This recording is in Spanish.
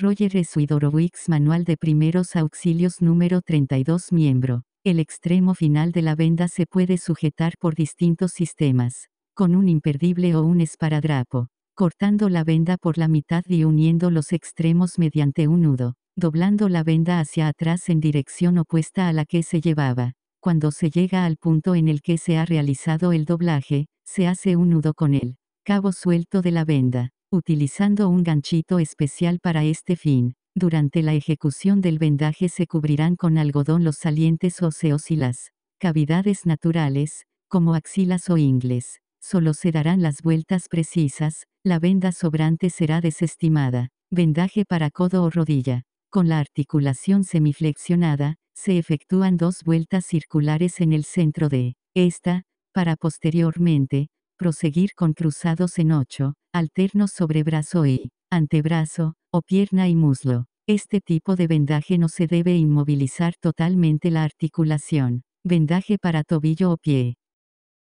Roger Suidorowicz Manual de Primeros Auxilios número 32 Miembro. El extremo final de la venda se puede sujetar por distintos sistemas, con un imperdible o un esparadrapo, cortando la venda por la mitad y uniendo los extremos mediante un nudo, doblando la venda hacia atrás en dirección opuesta a la que se llevaba. Cuando se llega al punto en el que se ha realizado el doblaje, se hace un nudo con el cabo suelto de la venda utilizando un ganchito especial para este fin. Durante la ejecución del vendaje se cubrirán con algodón los salientes óseos y las cavidades naturales, como axilas o ingles. Solo se darán las vueltas precisas, la venda sobrante será desestimada. Vendaje para codo o rodilla. Con la articulación semiflexionada, se efectúan dos vueltas circulares en el centro de esta, para posteriormente, proseguir con cruzados en 8, alternos sobre brazo y antebrazo, o pierna y muslo. Este tipo de vendaje no se debe inmovilizar totalmente la articulación. Vendaje para tobillo o pie.